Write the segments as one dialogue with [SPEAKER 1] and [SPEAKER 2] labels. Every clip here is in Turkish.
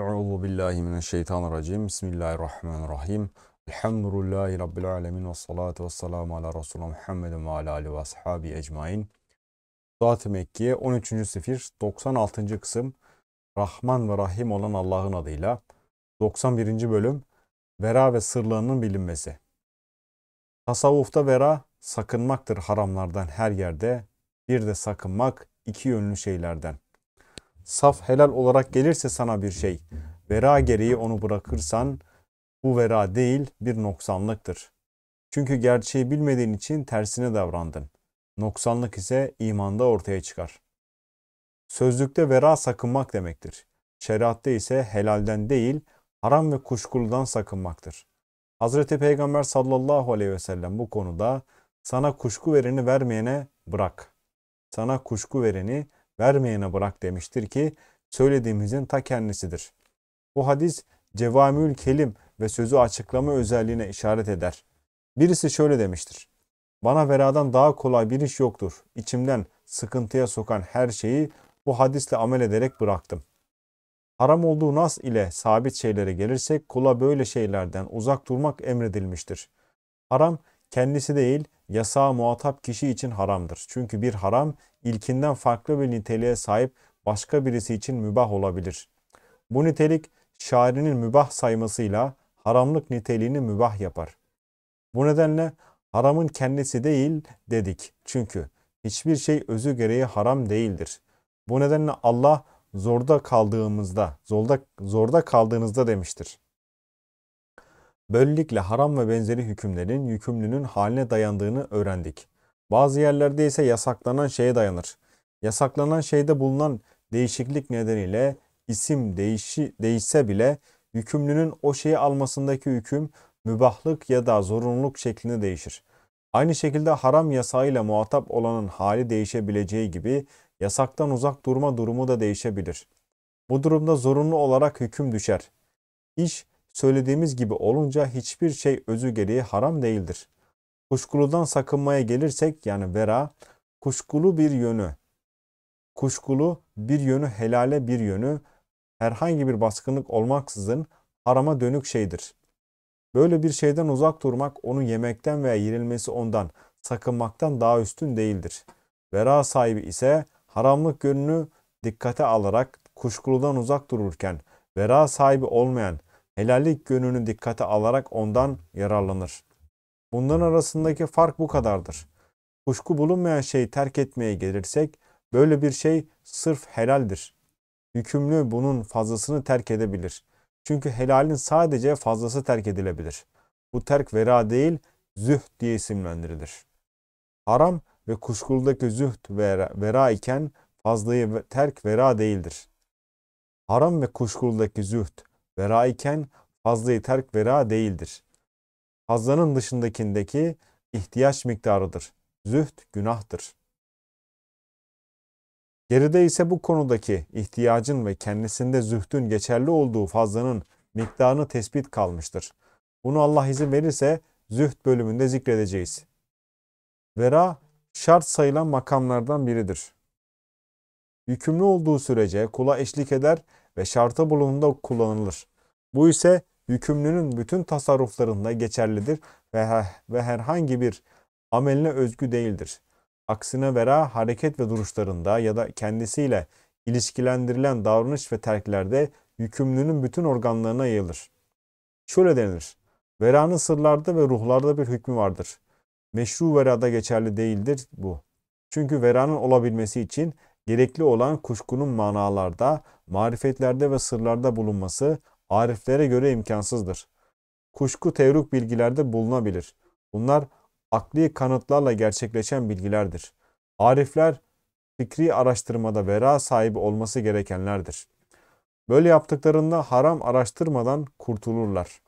[SPEAKER 1] Euzu billahi mineşşeytanirracim. Bismillahirrahmanirrahim. Elhamdülillahi rabbil alamin ve salatu vesselam ala resulü Muhammedin ve ala ali ve ashabi ecmaîn. Zat-ı Mekkiye 13. sefir 96. kısım Rahman ve Rahim olan Allah'ın adıyla 91. bölüm Vera ve sırlarının bilinmesi. Tasavvufta vera sakınmaktır haramlardan her yerde, bir de sakınmak iki yönlü şeylerden saf helal olarak gelirse sana bir şey, vera gereği onu bırakırsan bu vera değil bir noksanlıktır. Çünkü gerçeği bilmediğin için tersine davrandın. Noksanlık ise imanda ortaya çıkar. Sözlükte vera sakınmak demektir. Şeriatte ise helalden değil, haram ve kuşkuludan sakınmaktır. Hazreti Peygamber sallallahu aleyhi ve sellem bu konuda sana kuşku vereni vermeyene bırak. Sana kuşku vereni vermeyene bırak demiştir ki söylediğimizin ta kendisidir. Bu hadis cevamül kelim ve sözü açıklama özelliğine işaret eder. Birisi şöyle demiştir. Bana veradan daha kolay bir iş yoktur. İçimden sıkıntıya sokan her şeyi bu hadisle amel ederek bıraktım. Haram olduğu nas ile sabit şeylere gelirsek kula böyle şeylerden uzak durmak emredilmiştir. Haram kendisi değil yasağa muhatap kişi için haramdır. Çünkü bir haram ilkinden farklı bir niteliğe sahip başka birisi için mübah olabilir. Bu nitelik şairinin mübah saymasıyla haramlık niteliğini mübah yapar. Bu nedenle haramın kendisi değil dedik. Çünkü hiçbir şey özü gereği haram değildir. Bu nedenle Allah zorda kaldığımızda, zorda, zorda kaldığınızda demiştir. Böylelikle haram ve benzeri hükümlerin yükümlünün haline dayandığını öğrendik. Bazı yerlerde ise yasaklanan şeye dayanır. Yasaklanan şeyde bulunan değişiklik nedeniyle isim değişi, değişse bile yükümlünün o şeyi almasındaki hüküm mübahlık ya da zorunluluk şeklinde değişir. Aynı şekilde haram yasağıyla muhatap olanın hali değişebileceği gibi yasaktan uzak durma durumu da değişebilir. Bu durumda zorunlu olarak hüküm düşer. İş söylediğimiz gibi olunca hiçbir şey özü gereği haram değildir. Kuşkuludan sakınmaya gelirsek yani vera kuşkulu bir yönü kuşkulu bir yönü helale bir yönü herhangi bir baskınlık olmaksızın harama dönük şeydir. Böyle bir şeyden uzak durmak onu yemekten veya yenilmesi ondan sakınmaktan daha üstün değildir. Vera sahibi ise haramlık yönünü dikkate alarak kuşkuludan uzak dururken vera sahibi olmayan helallik yönünü dikkate alarak ondan yararlanır. Bunların arasındaki fark bu kadardır. Kuşku bulunmayan şeyi terk etmeye gelirsek böyle bir şey sırf helaldir. Yükümlü bunun fazlasını terk edebilir. Çünkü helalin sadece fazlası terk edilebilir. Bu terk vera değil züht diye isimlendirilir. Haram ve kuşkuldaki züht vera, vera iken fazlayı terk vera değildir. Haram ve kuşkuldaki züht vera iken fazlayı terk vera değildir. Fazlanın dışındakindeki ihtiyaç miktarıdır. Züht günahtır. Geride ise bu konudaki ihtiyacın ve kendisinde zühtün geçerli olduğu fazlanın miktarını tespit kalmıştır. Bunu Allah izin verirse züht bölümünde zikredeceğiz. Vera şart sayılan makamlardan biridir. Yükümlü olduğu sürece kula eşlik eder ve şarta bulunduğunda kullanılır. Bu ise yükümlünün bütün tasarruflarında geçerlidir ve, ve herhangi bir ameline özgü değildir. Aksine vera hareket ve duruşlarında ya da kendisiyle ilişkilendirilen davranış ve terklerde yükümlünün bütün organlarına yayılır. Şöyle denir: Veranın sırlarda ve ruhlarda bir hükmü vardır. Meşru verada geçerli değildir bu. Çünkü veranın olabilmesi için gerekli olan kuşkunun manalarda, marifetlerde ve sırlarda bulunması, Ariflere göre imkansızdır. Kuşku tevruk bilgilerde bulunabilir. Bunlar akli kanıtlarla gerçekleşen bilgilerdir. Arifler fikri araştırmada vera sahibi olması gerekenlerdir. Böyle yaptıklarında haram araştırmadan kurtulurlar.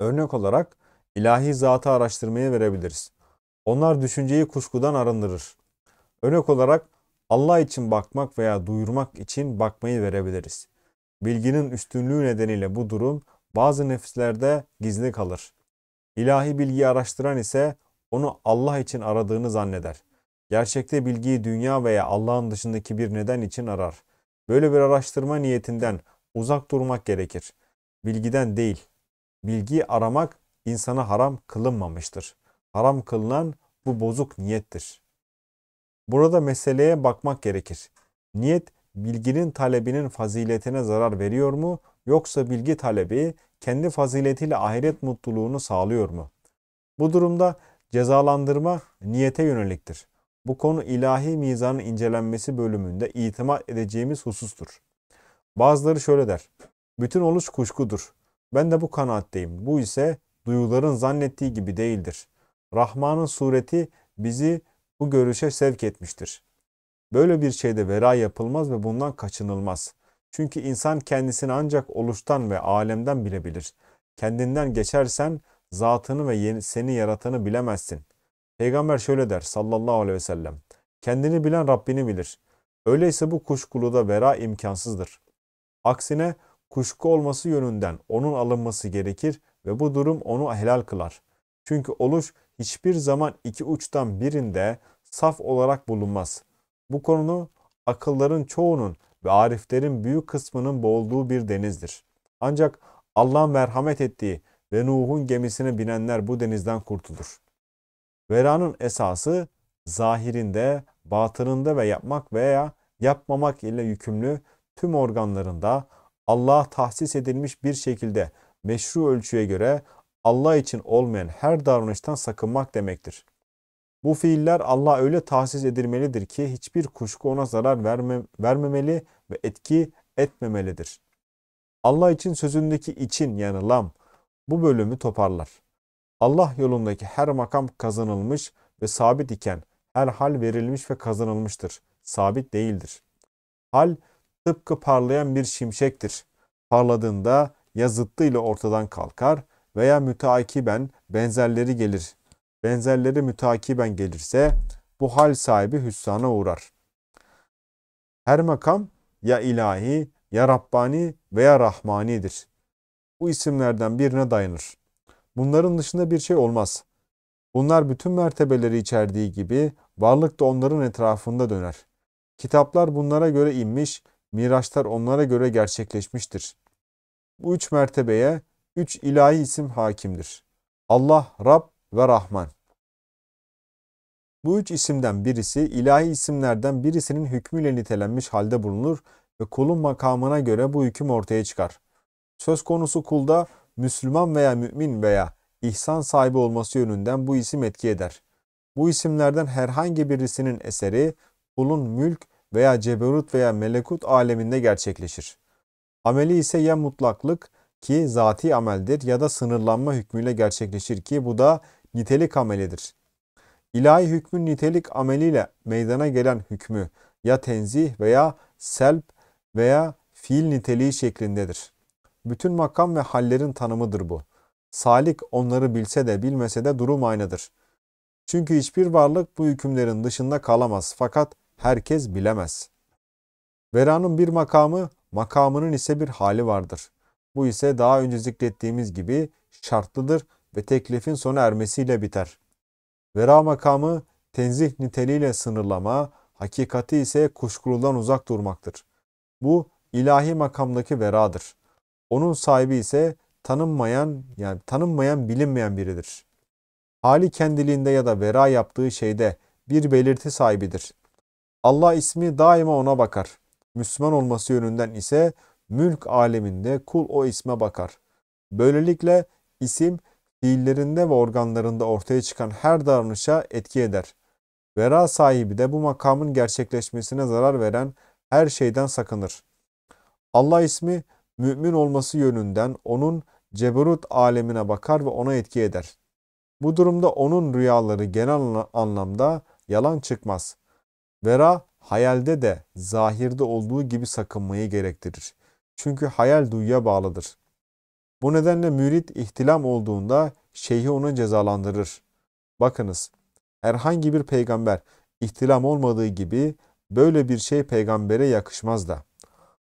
[SPEAKER 1] Örnek olarak ilahi zatı araştırmaya verebiliriz. Onlar düşünceyi kuşkudan arındırır. Örnek olarak Allah için bakmak veya duyurmak için bakmayı verebiliriz. Bilginin üstünlüğü nedeniyle bu durum bazı nefislerde gizli kalır. İlahi bilgiyi araştıran ise onu Allah için aradığını zanneder. Gerçekte bilgiyi dünya veya Allah'ın dışındaki bir neden için arar. Böyle bir araştırma niyetinden uzak durmak gerekir. Bilgiden değil. Bilgiyi aramak insana haram kılınmamıştır. Haram kılınan bu bozuk niyettir. Burada meseleye bakmak gerekir. Niyet bilginin talebinin faziletine zarar veriyor mu yoksa bilgi talebi kendi faziletiyle ahiret mutluluğunu sağlıyor mu? Bu durumda cezalandırma niyete yöneliktir. Bu konu ilahi mizanın incelenmesi bölümünde itimat edeceğimiz husustur. Bazıları şöyle der. Bütün oluş kuşkudur. Ben de bu kanaatteyim. Bu ise duyuların zannettiği gibi değildir. Rahman'ın sureti bizi bu görüşe sevk etmiştir. Böyle bir şeyde vera yapılmaz ve bundan kaçınılmaz. Çünkü insan kendisini ancak oluştan ve alemden bilebilir. Kendinden geçersen zatını ve seni yaratanı bilemezsin. Peygamber şöyle der sallallahu aleyhi ve sellem. Kendini bilen Rabbini bilir. Öyleyse bu kuşkuluda vera imkansızdır. Aksine kuşku olması yönünden onun alınması gerekir ve bu durum onu helal kılar. Çünkü oluş hiçbir zaman iki uçtan birinde saf olarak bulunmaz. Bu konu akılların çoğunun ve ariflerin büyük kısmının boğulduğu bir denizdir. Ancak Allah'ın merhamet ettiği ve Nuh'un gemisine binenler bu denizden kurtulur. Veranın esası zahirinde, batınında ve yapmak veya yapmamak ile yükümlü tüm organlarında Allah'a tahsis edilmiş bir şekilde meşru ölçüye göre Allah için olmayan her davranıştan sakınmak demektir. Bu fiiller Allah öyle tahsis edilmelidir ki hiçbir kuşku ona zarar verme, vermemeli ve etki etmemelidir. Allah için sözündeki için yani lam bu bölümü toparlar. Allah yolundaki her makam kazanılmış ve sabit iken her hal verilmiş ve kazanılmıştır. Sabit değildir. Hal tıpkı parlayan bir şimşektir. Parladığında ya zıttıyla ortadan kalkar veya müteakiben benzerleri gelir benzerleri mütakiben gelirse bu hal sahibi hüsrana uğrar. Her makam ya ilahi ya Rabbani veya Rahmani'dir. Bu isimlerden birine dayanır. Bunların dışında bir şey olmaz. Bunlar bütün mertebeleri içerdiği gibi varlık da onların etrafında döner. Kitaplar bunlara göre inmiş, miraçlar onlara göre gerçekleşmiştir. Bu üç mertebeye üç ilahi isim hakimdir. Allah Rab ve Rahman. Bu üç isimden birisi ilahi isimlerden birisinin hükmüyle nitelenmiş halde bulunur ve kulun makamına göre bu hüküm ortaya çıkar. Söz konusu kulda Müslüman veya mümin veya ihsan sahibi olması yönünden bu isim etki eder. Bu isimlerden herhangi birisinin eseri kulun mülk veya ceberut veya melekut aleminde gerçekleşir. Ameli ise ya mutlaklık ki zati ameldir ya da sınırlanma hükmüyle gerçekleşir ki bu da nitelik amelidir. İlahi hükmün nitelik ameliyle meydana gelen hükmü ya tenzih veya selb veya fiil niteliği şeklindedir. Bütün makam ve hallerin tanımıdır bu. Salik onları bilse de bilmese de durum aynıdır. Çünkü hiçbir varlık bu hükümlerin dışında kalamaz fakat herkes bilemez. Veranın bir makamı, makamının ise bir hali vardır. Bu ise daha önce zikrettiğimiz gibi şartlıdır ve teklifin sona ermesiyle biter. Vera makamı tenzih niteliğiyle sınırlama, hakikati ise kuşkuludan uzak durmaktır. Bu ilahi makamdaki veradır. Onun sahibi ise tanınmayan yani tanınmayan bilinmeyen biridir. Hali kendiliğinde ya da vera yaptığı şeyde bir belirti sahibidir. Allah ismi daima ona bakar. Müslüman olması yönünden ise mülk aleminde kul o isme bakar. Böylelikle isim fiillerinde ve organlarında ortaya çıkan her davranışa etki eder. Vera sahibi de bu makamın gerçekleşmesine zarar veren her şeyden sakınır. Allah ismi mümin olması yönünden onun ceburut alemine bakar ve ona etki eder. Bu durumda onun rüyaları genel anlamda yalan çıkmaz. Vera hayalde de zahirde olduğu gibi sakınmayı gerektirir. Çünkü hayal duyuya bağlıdır. Bu nedenle mürit ihtilam olduğunda şeyhi onu cezalandırır. Bakınız herhangi bir peygamber ihtilam olmadığı gibi böyle bir şey peygambere yakışmaz da.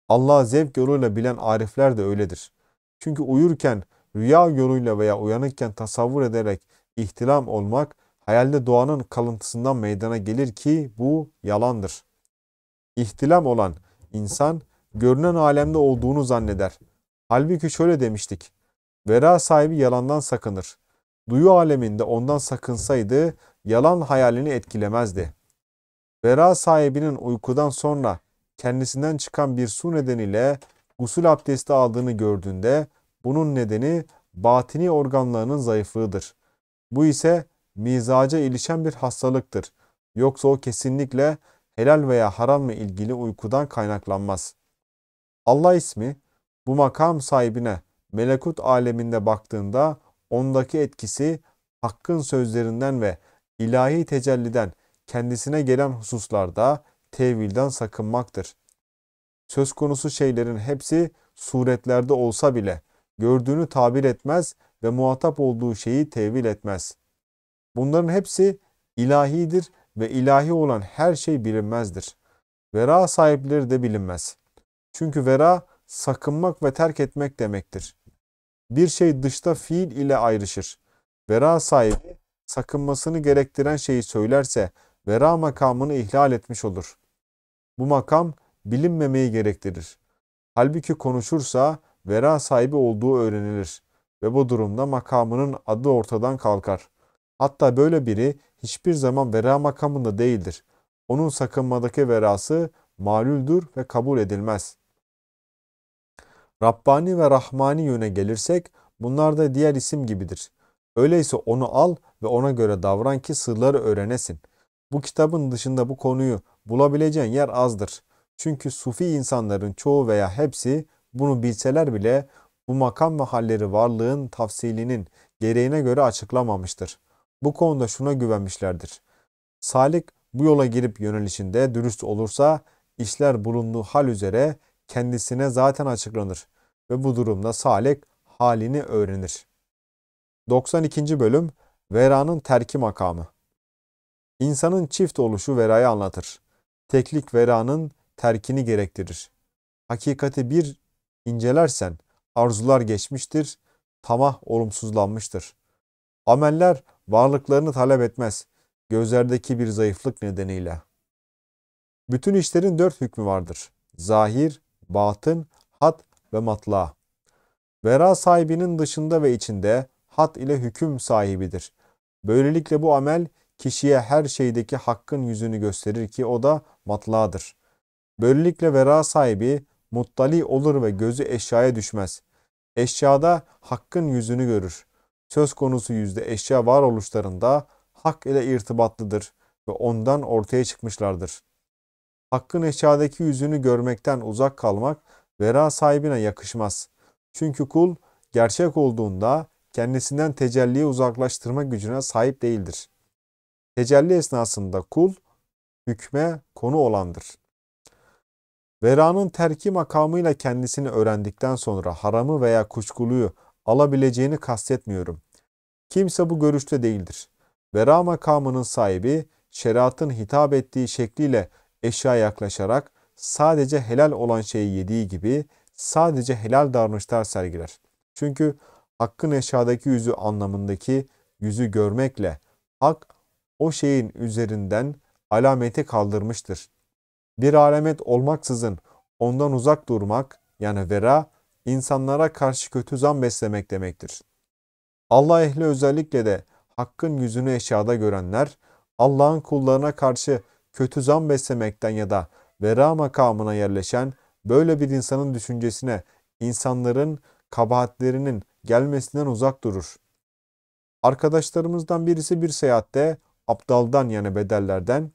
[SPEAKER 1] Allah zevk yoluyla bilen arifler de öyledir. Çünkü uyurken rüya yoluyla veya uyanıkken tasavvur ederek ihtilam olmak hayalde doğanın kalıntısından meydana gelir ki bu yalandır. İhtilam olan insan görünen alemde olduğunu zanneder. Halbuki şöyle demiştik. Vera sahibi yalandan sakınır. Duyu aleminde ondan sakınsaydı yalan hayalini etkilemezdi. Vera sahibinin uykudan sonra kendisinden çıkan bir su nedeniyle gusül abdesti aldığını gördüğünde bunun nedeni batini organlarının zayıflığıdır. Bu ise mizaca ilişen bir hastalıktır. Yoksa o kesinlikle helal veya haramla ilgili uykudan kaynaklanmaz. Allah ismi bu makam sahibine melekut aleminde baktığında ondaki etkisi hakkın sözlerinden ve ilahi tecelliden kendisine gelen hususlarda tevilden sakınmaktır. Söz konusu şeylerin hepsi suretlerde olsa bile gördüğünü tabir etmez ve muhatap olduğu şeyi tevil etmez. Bunların hepsi ilahidir ve ilahi olan her şey bilinmezdir. Vera sahipleri de bilinmez. Çünkü vera sakınmak ve terk etmek demektir. Bir şey dışta fiil ile ayrışır. Vera sahibi sakınmasını gerektiren şeyi söylerse vera makamını ihlal etmiş olur. Bu makam bilinmemeyi gerektirir. Halbuki konuşursa vera sahibi olduğu öğrenilir ve bu durumda makamının adı ortadan kalkar. Hatta böyle biri hiçbir zaman vera makamında değildir. Onun sakınmadaki verası malüldür ve kabul edilmez.'' Rabbani ve Rahmani yöne gelirsek bunlar da diğer isim gibidir. Öyleyse onu al ve ona göre davran ki sırları öğrenesin. Bu kitabın dışında bu konuyu bulabileceğin yer azdır. Çünkü sufi insanların çoğu veya hepsi bunu bilseler bile bu makam ve halleri varlığın tafsilinin gereğine göre açıklamamıştır. Bu konuda şuna güvenmişlerdir. Salik bu yola girip yönelişinde dürüst olursa işler bulunduğu hal üzere kendisine zaten açıklanır ve bu durumda Salek halini öğrenir. 92. bölüm Vera'nın terki makamı. İnsanın çift oluşu verayı anlatır. Teklik veranın terkini gerektirir. Hakikati bir incelersen arzular geçmiştir, tamah olumsuzlanmıştır. Ameller varlıklarını talep etmez, gözlerdeki bir zayıflık nedeniyle. Bütün işlerin dört hükmü vardır. Zahir, batın, hat ve matla. Vera sahibinin dışında ve içinde hat ile hüküm sahibidir. Böylelikle bu amel kişiye her şeydeki hakkın yüzünü gösterir ki o da matladır. Böylelikle vera sahibi muttali olur ve gözü eşyaya düşmez. Eşyada hakkın yüzünü görür. Söz konusu yüzde eşya varoluşlarında hak ile irtibatlıdır ve ondan ortaya çıkmışlardır.'' hakkın eşyadaki yüzünü görmekten uzak kalmak vera sahibine yakışmaz. Çünkü kul gerçek olduğunda kendisinden tecelliye uzaklaştırma gücüne sahip değildir. Tecelli esnasında kul hükme konu olandır. Veranın terki makamıyla kendisini öğrendikten sonra haramı veya kuşkuluyu alabileceğini kastetmiyorum. Kimse bu görüşte değildir. Vera makamının sahibi şeriatın hitap ettiği şekliyle eşya yaklaşarak sadece helal olan şeyi yediği gibi sadece helal davranışlar sergiler. Çünkü hakkın eşyadaki yüzü anlamındaki yüzü görmekle hak o şeyin üzerinden alameti kaldırmıştır. Bir alamet olmaksızın ondan uzak durmak yani vera insanlara karşı kötü zan beslemek demektir. Allah ehli özellikle de hakkın yüzünü eşyada görenler Allah'ın kullarına karşı kötü zan beslemekten ya da vera makamına yerleşen böyle bir insanın düşüncesine insanların kabahatlerinin gelmesinden uzak durur. Arkadaşlarımızdan birisi bir seyahatte aptaldan yani bedellerden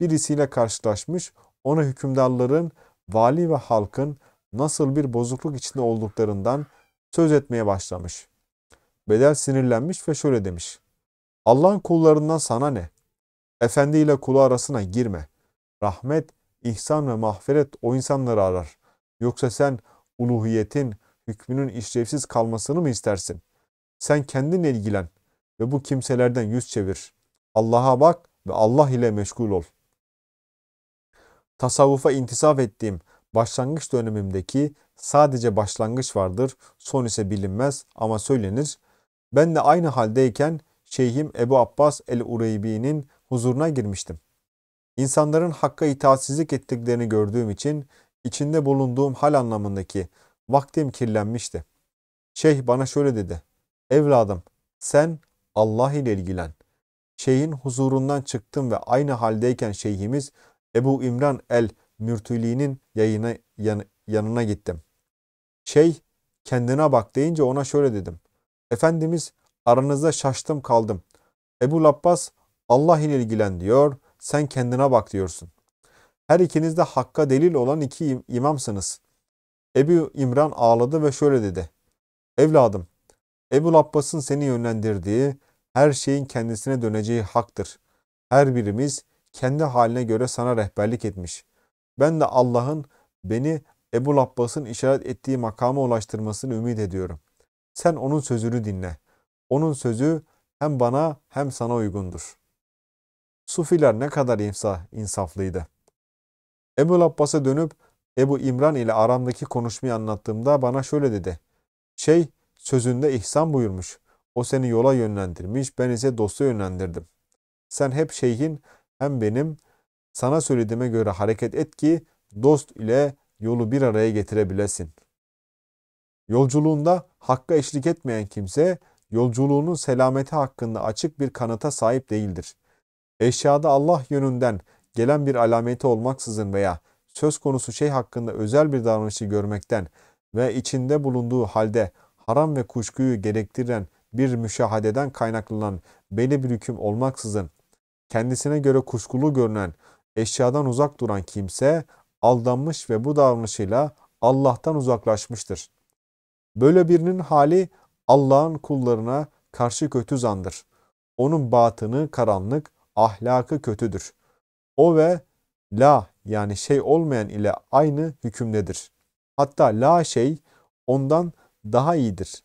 [SPEAKER 1] birisiyle karşılaşmış ona hükümdarların, vali ve halkın nasıl bir bozukluk içinde olduklarından söz etmeye başlamış. Bedel sinirlenmiş ve şöyle demiş. Allah'ın kullarından sana ne? Efendi ile kulu arasına girme. Rahmet, ihsan ve mahferet o insanları arar. Yoksa sen uluhiyetin, hükmünün işlevsiz kalmasını mı istersin? Sen kendinle ilgilen ve bu kimselerden yüz çevir. Allah'a bak ve Allah ile meşgul ol. Tasavvufa intisaf ettiğim başlangıç dönemimdeki sadece başlangıç vardır, son ise bilinmez ama söylenir. Ben de aynı haldeyken Şeyhim Ebu Abbas el-Ureybi'nin huzuruna girmiştim. İnsanların hakka itaatsizlik ettiklerini gördüğüm için içinde bulunduğum hal anlamındaki vaktim kirlenmişti. Şeyh bana şöyle dedi. Evladım sen Allah ile ilgilen. Şeyhin huzurundan çıktım ve aynı haldeyken şeyhimiz Ebu İmran el Mürtüli'nin yayına, yan, yanına gittim. Şeyh kendine bak deyince ona şöyle dedim. Efendimiz aranızda şaştım kaldım. Ebu Labbas Allah ile ilgilen diyor, sen kendine bak diyorsun. Her ikiniz de hakka delil olan iki imamsınız. Ebu İmran ağladı ve şöyle dedi. Evladım, Ebu Abbas'ın seni yönlendirdiği her şeyin kendisine döneceği haktır. Her birimiz kendi haline göre sana rehberlik etmiş. Ben de Allah'ın beni Ebu Abbas'ın işaret ettiği makama ulaştırmasını ümit ediyorum. Sen onun sözünü dinle. Onun sözü hem bana hem sana uygundur.'' Sufiler ne kadar insa, insaflıydı. Ebu Abbas'a dönüp Ebu İmran ile aramdaki konuşmayı anlattığımda bana şöyle dedi. Şey sözünde ihsan buyurmuş. O seni yola yönlendirmiş, ben ise dosta yönlendirdim. Sen hep şeyhin hem benim sana söylediğime göre hareket et ki dost ile yolu bir araya getirebilesin. Yolculuğunda hakka eşlik etmeyen kimse yolculuğunun selameti hakkında açık bir kanıta sahip değildir. Eşyada Allah yönünden gelen bir alameti olmaksızın veya söz konusu şey hakkında özel bir davranışı görmekten ve içinde bulunduğu halde haram ve kuşkuyu gerektiren bir müşahadeden kaynaklanan belli bir hüküm olmaksızın kendisine göre kuşkulu görünen eşyadan uzak duran kimse aldanmış ve bu davranışıyla Allah'tan uzaklaşmıştır. Böyle birinin hali Allah'ın kullarına karşı kötü zandır. Onun batını karanlık, ahlakı kötüdür. O ve la yani şey olmayan ile aynı hükümdedir. Hatta la şey ondan daha iyidir.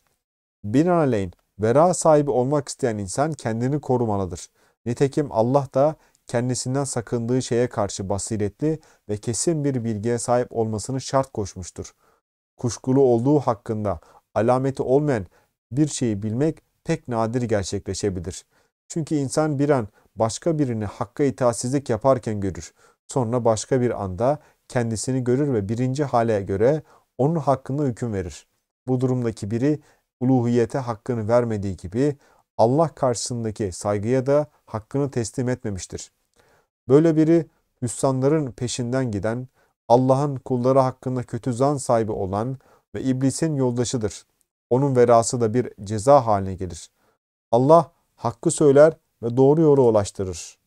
[SPEAKER 1] Binaenaleyh vera sahibi olmak isteyen insan kendini korumalıdır. Nitekim Allah da kendisinden sakındığı şeye karşı basiretli ve kesin bir bilgiye sahip olmasını şart koşmuştur. Kuşkulu olduğu hakkında alameti olmayan bir şeyi bilmek pek nadir gerçekleşebilir. Çünkü insan bir an başka birini hakka itaatsizlik yaparken görür. Sonra başka bir anda kendisini görür ve birinci hale göre onun hakkında hüküm verir. Bu durumdaki biri uluhiyete hakkını vermediği gibi Allah karşısındaki saygıya da hakkını teslim etmemiştir. Böyle biri hüssanların peşinden giden, Allah'ın kulları hakkında kötü zan sahibi olan ve iblisin yoldaşıdır. Onun verası da bir ceza haline gelir. Allah hakkı söyler ve doğru yola ulaştırır.